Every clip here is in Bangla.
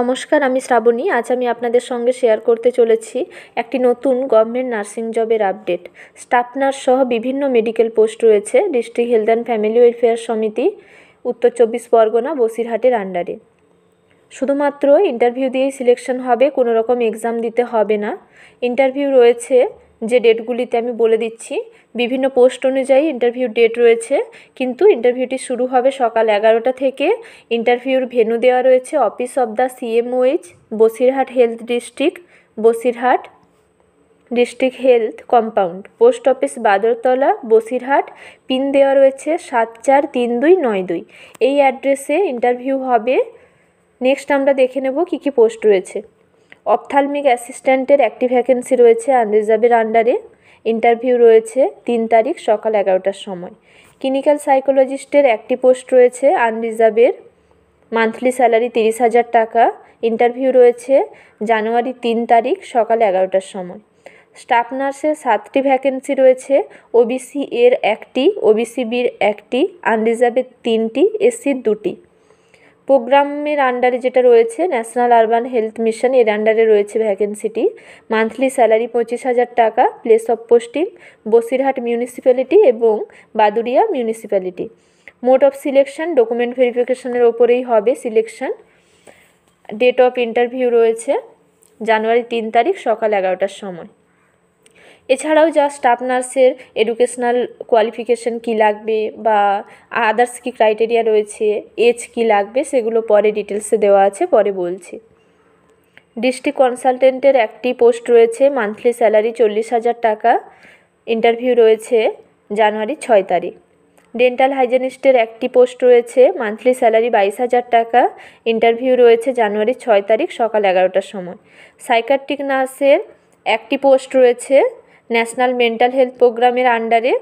নমস্কার আমি শ্রাবণী আজ আমি আপনাদের সঙ্গে শেয়ার করতে চলেছি একটি নতুন গভর্নমেন্ট নার্সিং জবের আপডেট স্টাফ নার্স সহ বিভিন্ন মেডিকেল পোস্ট রয়েছে district health and family welfare সমিতি উত্তর চব্বিশ পরগনা বসিরহাটের আন্ডারে শুধুমাত্র ইন্টারভিউ দিয়েই সিলেকশন হবে কোনো রকম এক্সাম দিতে হবে না ইন্টারভিউ রয়েছে যে ডেটগুলিতে আমি বলে দিচ্ছি বিভিন্ন পোস্ট অনুযায়ী ইন্টারভিউ ডেট রয়েছে কিন্তু ইন্টারভিউটি শুরু হবে সকাল এগারোটা থেকে ইন্টারভিউর ভেন্যু দেওয়া রয়েছে office of the CMOH Basirhat health district Basirhat district health compound post office Badartala Basirhat pin দেওয়া রয়েছে সাত চার তিন দুই নয় দুই এই অ্যাড্রেসে ইন্টারভিউ হবে নেক্সট আমরা দেখে নেব কী কী পোস্ট রয়েছে অপথালমিক অ্যাসিস্ট্যান্টের একটি ভ্যাকেন্সি রয়েছে আনরিজার্ভের আন্ডারে ইন্টারভিউ রয়েছে তিন তারিখ সকাল এগারোটার সময় ক্লিনিক্যাল সাইকোলজিস্টের একটি পোস্ট রয়েছে আনরিজার্ভের মান্থলি স্যালারি তিরিশ হাজার টাকা ইন্টারভিউ রয়েছে জানুয়ারি তিন তারিখ সকাল এগারোটার সময় স্টাফ নার্সের সাতটি ভ্যাকেন্সি রয়েছে ওবিসি এর একটি ওবিসি বির একটি আনরিজার্ভের তিনটি এসির দুটি প্রোগ্রামের আন্ডারে যেটা রয়েছে ন্যাশনাল আরবান হেলথ মিশন এর আন্ডারে রয়েছে ভ্যাকেন্সিটি মান্থলি স্যালারি পঁচিশ হাজার টাকা place of posting Basirhat municipality এবং Baduria municipality mode of selection document ভেরিফিকেশনের ওপরেই হবে সিলেকশন ডেট অফ ইন্টারভিউ রয়েছে জানুয়ারি তিন তারিখ সকাল এগারোটার সময় এছাড়াও জাস্ট নার্সের এডুকেশনাল কোয়ালিফিকেশান কী লাগবে বা আদার্স কী ক্রাইটেরিয়া রয়েছে এজ কী লাগবে সেগুলো পরে ডিটেলসে দেওয়া আছে পরে বলছি ডিস্ট্রিক্ট কনসালটেন্টের একটি পোস্ট রয়েছে মান্থলি স্যালারি চল্লিশ হাজার টাকা ইন্টারভিউ রয়েছে জানুয়ারি ছয় তারিখ ডেন্টাল হাইজেনিস্টের একটি পোস্ট রয়েছে মান্থলি স্যালারি বাইশ হাজার টাকা ইন্টারভিউ রয়েছে জানুয়ারি ছয় তারিখ সকাল এগারোটার সময় সাইকাট্রিক নার্সের একটি পোস্ট রয়েছে ন্যাশনাল মেন্টাল হেলথ প্রোগ্রামের আন্ডারে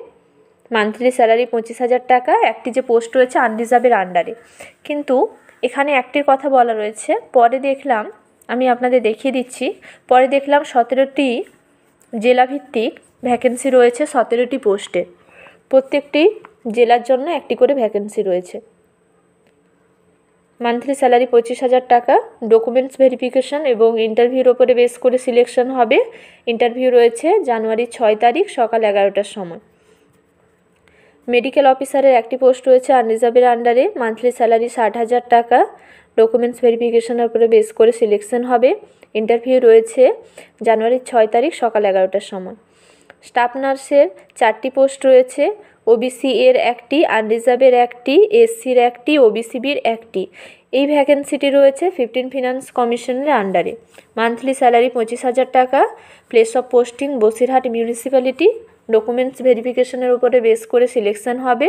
মান্থলি স্যালারি পঁচিশ হাজার টাকা একটি যে পোস্ট রয়েছে আনরিজার্ভের আন্ডারে কিন্তু এখানে একটির কথা বলা রয়েছে পরে দেখলাম আমি আপনাদের দেখিয়ে দিচ্ছি পরে দেখলাম সতেরোটি জেলাভিত্তিক ভ্যাকেন্সি রয়েছে সতেরোটি পোস্টে প্রত্যেকটি জেলার জন্য একটি করে ভ্যাকেন্সি রয়েছে মান্থলি স্যালারি পঁচিশ হাজার টাকা ডকুমেন্টস ভেরিফিকেশান এবং ইন্টারভিউর ওপরে বেস করে সিলেকশন হবে ইন্টারভিউ রয়েছে জানুয়ারি ছয় তারিখ সকাল এগারোটার সময় মেডিকেল অফিসারের একটি পোস্ট রয়েছে আনরিজার্ভের আন্ডারে মান্থলি স্যালারি ষাট হাজার টাকা ডকুমেন্টস ভেরিফিকেশানের উপরে বেস করে সিলেকশন হবে ইন্টারভিউ রয়েছে জানুয়ারির ছয় তারিখ সকাল এগারোটার সময় স্টাফ নার্সের চারটি পোস্ট রয়েছে ওবিসি এর একটি আনরিজার্ভের একটি এসসির একটি ওবিসিবির একটি এই ভ্যাকেন্সিটি রয়েছে ফিফটিন ফিনান্স কমিশনের আন্ডারে মান্থলি স্যালারি পঁচিশ হাজার টাকা place of posting Basirhat municipality documents ভেরিফিকেশনের উপরে বেস করে সিলেকশন হবে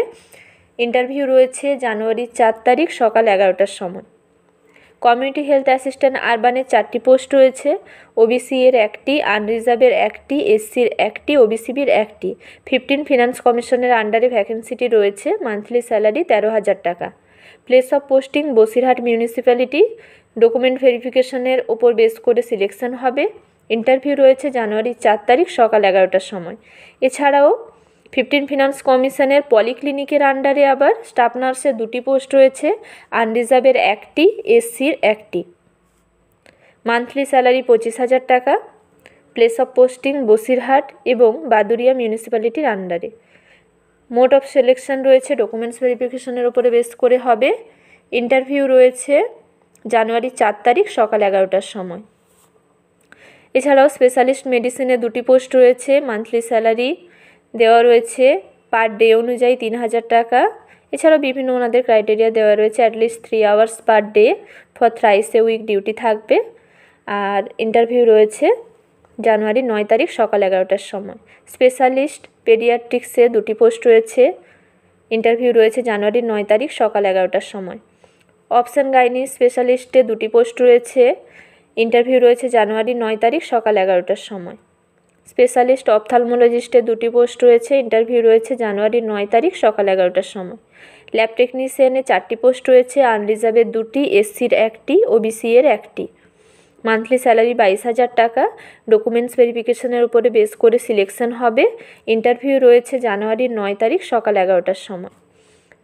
ইন্টারভিউ রয়েছে জানুয়ারির চার তারিখ সকাল এগারোটার সময় কমিউনিটি হেলথ অ্যাসিস্ট্যান্ট আরবানের চারটি পোস্ট রয়েছে ওবিসি এর একটি আনরিজার্ভের একটি এসসির একটি ওবিসিবির একটি ফিফটিন ফিনান্স কমিশনের আন্ডারে ভ্যাকেন্সিটি রয়েছে মান্থলি স্যালারি তেরো হাজার টাকা place of posting Basirhat municipality document ভেরিফিকেশনের ওপর বেস করে সিলেকশন হবে ইন্টারভিউ রয়েছে জানুয়ারির চার তারিখ সকাল এগারোটার সময় এছাড়াও ফিফটিন ফিনান্স কমিশনের পলিক্লিনিকের আন্ডারে আবার স্টাফ নার্সের দুটি পোস্ট রয়েছে আনরিজার্ভের একটি এসসির একটি মান্থলি স্যালারি পঁচিশ হাজার টাকা প্লেস অফ পোস্টিং বসিরহাট এবং বাদুরিয়া মিউনিসিপ্যালিটির আন্ডারে মোড অফ সিলেকশন রয়েছে ডকুমেন্টস ভেরিফিকেশনের ওপরে বেস করে হবে ইন্টারভিউ রয়েছে জানুয়ারি চার তারিখ সকাল এগারোটার সময় এছাড়াও স্পেশালিস্ট মেডিসিনে দুটি পোস্ট রয়েছে মান্থলি স্যালারি দেওয়া রয়েছে পার ডে অনুযায়ী তিন হাজার টাকা এছাড়াও বিভিন্ন ওনাদের ক্রাইটেরিয়া দেওয়া রয়েছে at least three hours per day for thrice a week duty থাকবে আর ইন্টারভিউ রয়েছে জানুয়ারি নয় তারিখ সকাল এগারোটার সময় স্পেশালিস্ট পেডিয়াট্রিক্সে দুটি পোস্ট রয়েছে ইন্টারভিউ রয়েছে জানুয়ারি নয় তারিখ সকাল এগারোটার সময় অপশান গাইনি স্পেশালিস্টে দুটি পোস্ট রয়েছে ইন্টারভিউ রয়েছে জানুয়ারি নয় তারিখ সকাল এগারোটার সময় স্পেশালিস্ট অপথালমোলজিস্টে দুটি পোস্ট রয়েছে ইন্টারভিউ রয়েছে জানুয়ারি নয় তারিখ সকাল এগারোটার সময় ল্যাব টেকনিশিয়ানে চারটি পোস্ট রয়েছে আনরিজার্ভের দুটি এসসির একটি ওবিসি এর একটি মান্থলি স্যালারি বাইশ হাজার টাকা ডকুমেন্টস ভেরিফিকেশনের উপরে বেস করে সিলেকশন হবে ইন্টারভিউ রয়েছে জানুয়ারির নয় তারিখ সকাল এগারোটার সময়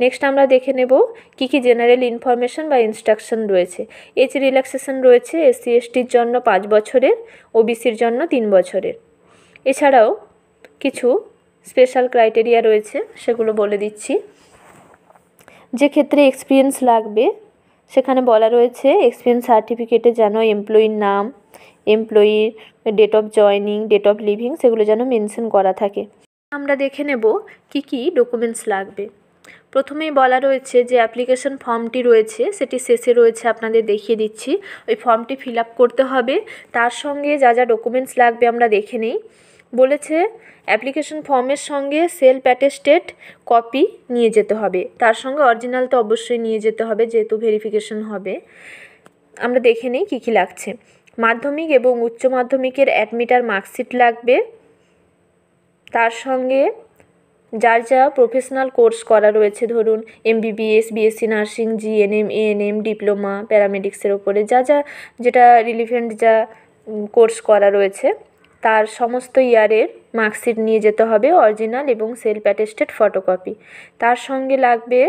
নেক্সট আমরা দেখে নেব কি কি জেনারেল ইনফরমেশন বা ইনস্ট্রাকশন রয়েছে এজ রিল্যাক্সেশন রয়েছে এসসি এসটির জন্য পাঁচ বছরের ওবিসির জন্য তিন বছরের এছাড়াও কিছু স্পেশাল ক্রাইটেরিয়া রয়েছে সেগুলো বলে দিচ্ছি যে ক্ষেত্রে এক্সপিরিয়েন্স লাগবে সেখানে বলা রয়েছে এক্সপিরিয়েন্স সার্টিফিকেটে যেন এমপ্লয়ির নাম এমপ্লয়ির date of joining date of leaving সেগুলো যেন মেনশন করা থাকে আমরা দেখে নেব কি কি ডকুমেন্টস লাগবে প্রথমেই বলা রয়েছে যে অ্যাপ্লিকেশন ফর্মটি রয়েছে সেটি শেষে রয়েছে আপনাদের দেখিয়ে দিচ্ছি ওই ফর্মটি ফিল করতে হবে তার সঙ্গে যা যা ডকুমেন্টস লাগবে আমরা দেখে নেই বলেছে অ্যাপ্লিকেশন ফর্মের সঙ্গে সেলফ অ্যাটেস্টেড কপি নিয়ে যেতে হবে তার সঙ্গে অরিজিনাল তো অবশ্যই নিয়ে যেতে হবে যেহেতু ভেরিফিকেশন হবে আমরা দেখে নিই কী কী লাগছে মাধ্যমিক এবং উচ্চ মাধ্যমিকের অ্যাডমিট আর মার্কশিট লাগবে তার সঙ্গে যার যা প্রফেশনাল কোর্স করা রয়েছে ধরুন MBBS BSc nursing GNM ANM diploma প্যারামেডিক্সের ওপরে যা যা যেটা রিলিভেন্ট যা কোর্স করা রয়েছে তার সমস্ত ইয়ারের মার্কশিট নিয়ে যেতে হবে অরিজিনাল এবং সেলফ অ্যাটেস্টেড ফটোকপি তার সঙ্গে লাগবে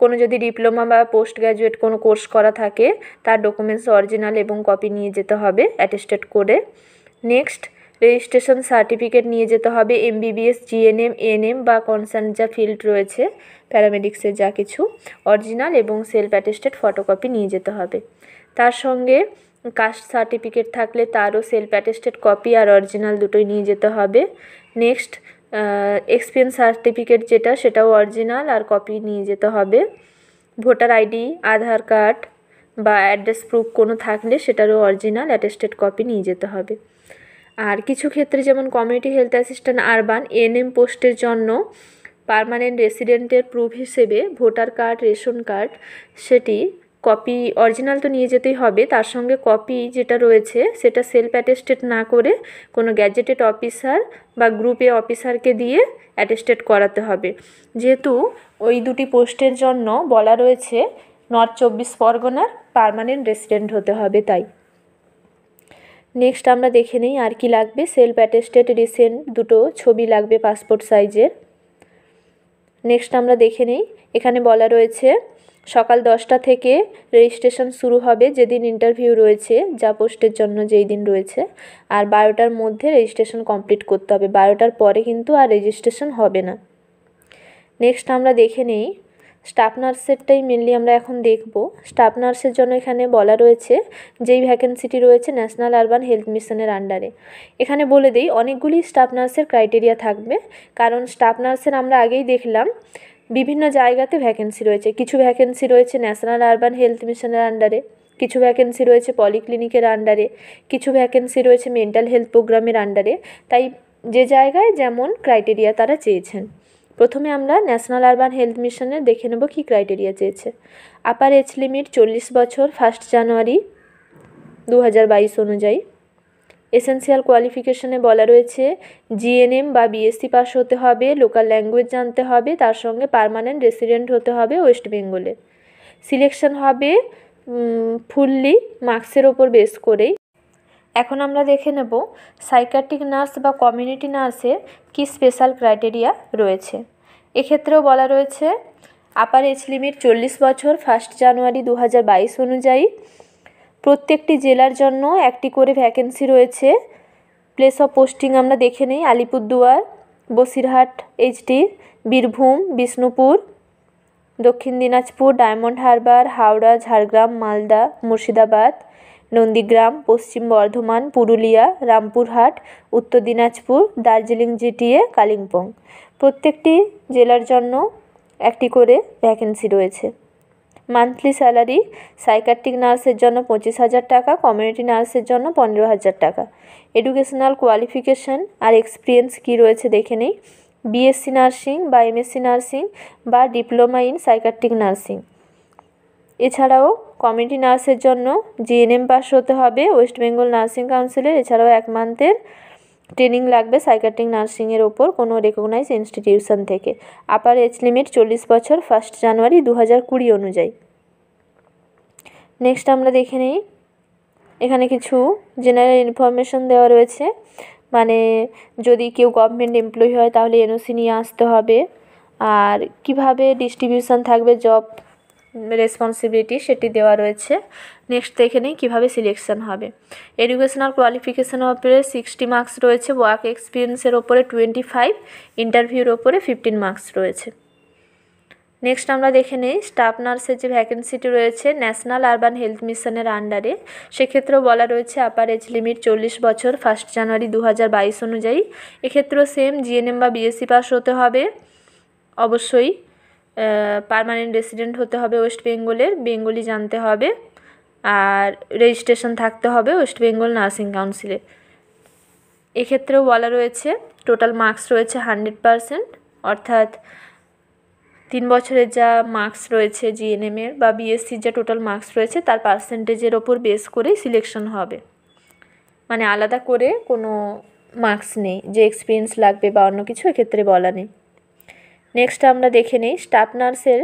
কোনো যদি ডিপ্লোমা বা পোস্ট গ্র্যাজুয়েট কোনো কোর্স করা থাকে তার ডকুমেন্টস অরিজিনাল এবং কপি নিয়ে যেতে হবে অ্যাটেস্টেড করে নেক্সট রেজিস্ট্রেশন সার্টিফিকেট নিয়ে যেতে হবে এমবিবিএস জিএনএম এএনএম বা কনসার্ন যা ফিল্ড রয়েছে প্যারামেডিক্সের যা কিছু অরিজিনাল এবং সেলফ অ্যাটেস্টেড ফটোকপি নিয়ে যেতে হবে তার সঙ্গে কাস্ট সার্টিফিকেট থাকলে তারও সেলফ অ্যাটেস্টেড কপি আর অরিজিনাল দুটোই নিয়ে যেতে হবে নেক্সট এক্সপিরিয়েন্স সার্টিফিকেট যেটা সেটাও অরিজিনাল আর কপি নিয়ে যেতে হবে ভোটার আইডি আধার কার্ড বা অ্যাড্রেস প্রুফ কোনো থাকলে সেটারও অরিজিনাল অ্যাটেস্টেড কপি নিয়ে যেতে হবে আর কিছু ক্ষেত্রে যেমন community health assistant urban NM পোস্টের জন্য পারমানেন্ট রেসিডেন্টের প্রুফ হিসেবে ভোটার কার্ড রেশন কার্ড সেটি কপি অরিজিনাল তো নিয়ে যেতেই হবে তার সঙ্গে কপি যেটা রয়েছে সেটা সেলফ অ্যাটেস্টেড না করে কোনো গ্যাজেটেড অফিসার বা গ্রুপে অফিসারকে দিয়ে অ্যাটেস্টেড করাতে হবে যেহেতু ওই দুটি পোস্টের জন্য বলা রয়েছে নর্থ চব্বিশ পরগনার পারমানেন্ট রেসিডেন্ট হতে হবে তাই নেক্সট আমরা দেখে নিই আর কি লাগবে সেলফ অ্যাটেস্টেড রিসেন্ট দুটো ছবি লাগবে পাসপোর্ট সাইজের নেক্সট আমরা দেখে নিই এখানে বলা রয়েছে সকাল দশটা থেকে রেজিস্ট্রেশন শুরু হবে যেদিন ইন্টারভিউ রয়েছে যা পোস্টের জন্য যেই দিন রয়েছে আর বারোটার মধ্যে রেজিস্ট্রেশন কমপ্লিট করতে হবে বারোটার পরে কিন্তু আর রেজিস্ট্রেশন হবে না নেক্সট আমরা দেখে নিই স্টাফ নার্সেরটাই মেনলি আমরা এখন দেখব স্টাফ নার্সের জন্য এখানে বলা রয়েছে যেই ভ্যাকেন্সিটি রয়েছে ন্যাশনাল আরবান হেলথ মিশনের আন্ডারে এখানে বলে দিই অনেকগুলি স্টাফ নার্সের ক্রাইটেরিয়া থাকবে কারণ স্টাফ নার্সের আমরা আগেই দেখলাম বিভিন্ন জায়গাতে ভ্যাকেন্সি রয়েছে কিছু ভ্যাকেন্সি রয়েছে ন্যাশনাল আরবান হেলথ মিশনের আন্ডারে কিছু ভ্যাকেন্সি রয়েছে পলিক্লিনিকের আন্ডারে কিছু ভ্যাকেন্সি রয়েছে মেন্টাল হেলথ প্রোগ্রামের আন্ডারে তাই যে জায়গায় যেমন ক্রাইটেরিয়া তারা চেয়েছেন প্রথমে আমরা ন্যাশনাল আরবান হেলথ মিশনে দেখে নেব কী ক্রাইটেরিয়া চেয়েছে আপার এজ লিমিট চল্লিশ বছর ফার্স্ট জানুয়ারি দু হাজার অনুযায়ী এসেন্সিয়াল কোয়ালিফিকেশনে বলা রয়েছে জিএনএম বা বিএসসি পাস হতে হবে লোকাল ল্যাঙ্গুয়েজ জানতে হবে তার সঙ্গে পারমানেন্ট রেসিডেন্ট হতে হবে ওয়েস্ট বেঙ্গলে সিলেকশন হবে ফুললি মার্কসের ওপর বেস করেই এখন আমরা দেখে নেব সাইকাট্রিক নার্স বা কমিউনিটি নার্সের কি স্পেশাল ক্রাইটেরিয়া রয়েছে এক্ষেত্রেও বলা রয়েছে আপার এজ লিমিট চল্লিশ বছর ফার্স্ট জানুয়ারি দু অনুযায়ী প্রত্যেকটি জেলার জন্য একটি করে ভ্যাকেন্সি রয়েছে প্লেস অফ পোস্টিং আমরা দেখে নিই Alipurduar Basirhat HD Birbhum Bishnupur Dakshin Dinajpur Diamond Harbour Howrah Jhargram Malda Murshidabad Nandigram Paschim Bardhaman Purulia Rampurhat উত্তর দিনাজপুর দার্জিলিং জিটিএ কালিম্পং প্রত্যেকটি জেলার জন্য একটি করে ভ্যাকেন্সি রয়েছে মান্থলি স্যালারি সাইকাট্রিক নার্সের জন্য পঁচিশ হাজার টাকা কমিউনিটি নার্সের জন্য পনেরো হাজার টাকা এডুকেশনাল কোয়ালিফিকেশান আর এক্সপিরিয়েন্স কী রয়েছে দেখে নেই বিএসসি নার্সিং বা এমএসসি নার্সিং বা ডিপ্লোমা ইন সাইকাট্রিক নার্সিং এছাড়াও কমিটি নার্সের জন্য জিএনএম পাস হতে হবে ওয়েস্ট বেঙ্গল নার্সিং কাউন্সিলের এছাড়াও এক মান্থের ট্রেনিং লাগবে সাইকাটিক নার্সিংয়ের ওপর কোনো রেকগনাইজ ইনস্টিটিউশন থেকে আপার এজ লিমিট চল্লিশ বছর ফার্স্ট জানুয়ারি দু হাজার কুড়ি অনুযায়ী নেক্সট আমরা দেখে নিই এখানে কিছু জেনারেল ইনফরমেশন দেওয়া রয়েছে মানে যদি কেউ গভর্নমেন্ট এমপ্লয়ি হয় তাহলে এনওসি নিয়ে আসতে হবে আর কিভাবে ডিস্ট্রিবিউশন থাকবে জব রেসপন্সিবিলিটি সেটি দেওয়া রয়েছে নেক্সট দেখে নিই কীভাবে সিলেকশন হবে এডুকেশনাল কোয়ালিফিকেশান ওপরে সিক্সটি মার্কস রয়েছে ওয়ার্ক এক্সপিরিয়েন্সের ওপরে টোয়েন্টি ফাইভ ইন্টারভিউর ওপরে ফিফটিন মার্কস রয়েছে নেক্সট আমরা দেখে নিই স্টাফ নার্সের যে ভ্যাকেন্সিটি রয়েছে ন্যাশনাল আরবান হেলথ মিশনের আন্ডারে সেক্ষেত্রেও বলা রয়েছে আপার এজ লিমিট চল্লিশ বছর ফার্স্ট জানুয়ারি দু অনুযায়ী এক্ষেত্রেও সেম জিএনএম বা বিএসসি পাস e হতে হবে অবশ্যই পারমানেন্ট রেসিডেন্ট হতে হবে ওয়েস্ট বেঙ্গলের বেঙ্গলি জানতে হবে আর রেজিস্ট্রেশন থাকতে হবে ওয়েস্ট বেঙ্গল নার্সিং কাউন্সিলে এক্ষেত্রেও বলা রয়েছে টোটাল মার্কস রয়েছে হান্ড্রেড পারসেন্ট অর্থাৎ তিন বছরের যা মার্কস রয়েছে জিএনএমের বা বিএসসির যা টোটাল মার্কস রয়েছে তার পার্সেন্টেজের ওপর বেস করেই সিলেকশন হবে মানে আলাদা করে কোনো মার্কস নেই যে এক্সপিরিয়েন্স লাগবে বা অন্য কিছু এক্ষেত্রে বলা নেই নেক্সট আমরা দেখে নিই স্টাফ নার্সের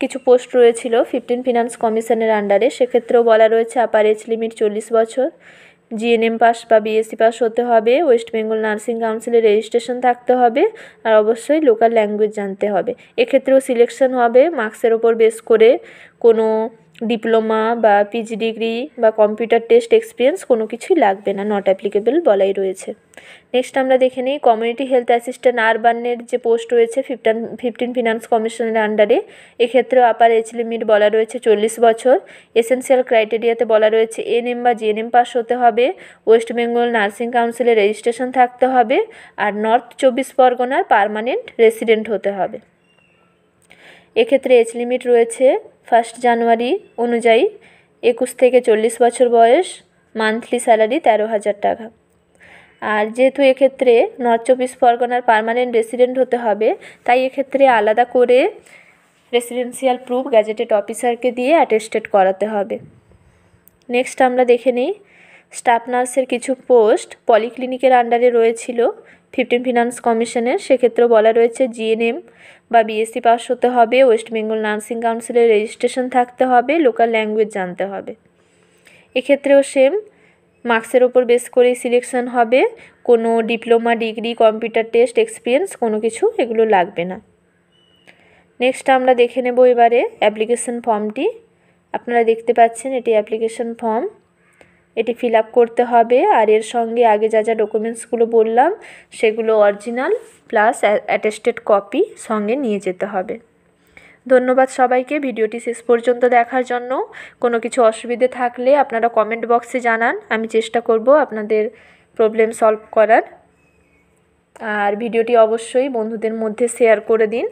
কিছু পোস্ট রয়েছিল ফিফটিন ফিনান্স কমিশনের আন্ডারে সেক্ষেত্রেও বলা রয়েছে আপার এজ লিমিট চল্লিশ বছর জিএনএম পাস বা বিএসসি পাস হতে হবে ওয়েস্ট বেঙ্গল নার্সিং কাউন্সিলের রেজিস্ট্রেশন থাকতে হবে আর অবশ্যই লোকাল ল্যাঙ্গুয়েজ জানতে হবে এক্ষেত্রেও সিলেকশন হবে মার্কসের ওপর বেস করে কোনো ডিপ্লোমা বা পিজি ডিগ্রি বা কম্পিউটার টেস্ট এক্সপিরিয়েন্স কোনো কিছুই লাগবে না নট অ্যাপ্লিকেবেল বলাই রয়েছে নেক্সট আমরা দেখে নিই কমিউনিটি হেলথ অ্যাসিস্ট্যান্ট আরবানের যে পোস্ট রয়েছে ফিফটান ফিফটিন ফিনান্স কমিশনের আন্ডারে এক্ষেত্রেও আপার এজ লিমিট বলা রয়েছে চল্লিশ বছর এসেন্সিয়াল ক্রাইটেরিয়াতে বলা রয়েছে এনএম বা জিএনএম পাস হতে হবে ওয়েস্ট বেঙ্গল নার্সিং কাউন্সিলে রেজিস্ট্রেশন থাকতে হবে আর নর্থ চব্বিশ পরগনার পারমানেন্ট রেসিডেন্ট হতে হবে এক্ষেত্রে এজ লিমিট রয়েছে ফার্স্ট জানুয়ারি অনুযায়ী একুশ থেকে চল্লিশ বছর বয়স মান্থলি স্যালারি তেরো হাজার টাকা আর যেহেতু এক্ষেত্রে নর্থ চব্বিশ পরগনার পারমানেন্ট রেসিডেন্ট হতে হবে তাই এক্ষেত্রে আলাদা করে রেসিডেন্সিয়াল প্রুফ গ্যাজেটেড অফিসারকে দিয়ে অ্যাটেস্টেড করাতে হবে নেক্সট আমরা দেখে নিই স্টাফ নার্সের কিছু পোস্ট পলিক্লিনিকের আন্ডারে রয়েছিল ফিফটিন ফিনান্স কমিশনের সেক্ষেত্রেও বলা রয়েছে জিএনএম বা বিএসসি পাস হতে হবে ওয়েস্ট বেঙ্গল নার্সিং কাউন্সিলের রেজিস্ট্রেশন থাকতে হবে লোকাল ল্যাঙ্গুয়েজ জানতে হবে এক্ষেত্রেও সেম মার্কসের ওপর বেস করেই সিলেকশন হবে কোনো diploma degree computer test experience কোনো কিছু এগুলো লাগবে না নেক্সট আমরা দেখে নেব এবারে অ্যাপ্লিকেশন ফর্মটি আপনারা দেখতে পাচ্ছেন এটি অ্যাপ্লিকেশন ফর্ম এটি ফিল করতে হবে আর এর সঙ্গে আগে যা যা ডকুমেন্টসগুলো বললাম সেগুলো অরিজিনাল প্লাস অ্যাটেস্টেড কপি সঙ্গে নিয়ে যেতে হবে ধন্যবাদ সবাইকে ভিডিওটি শেষ পর্যন্ত দেখার জন্য কোনো কিছু অসুবিধে থাকলে আপনারা কমেন্ট বক্সে জানান আমি চেষ্টা করব আপনাদের প্রবলেম সলভ করার আর ভিডিওটি অবশ্যই বন্ধুদের মধ্যে শেয়ার করে দিন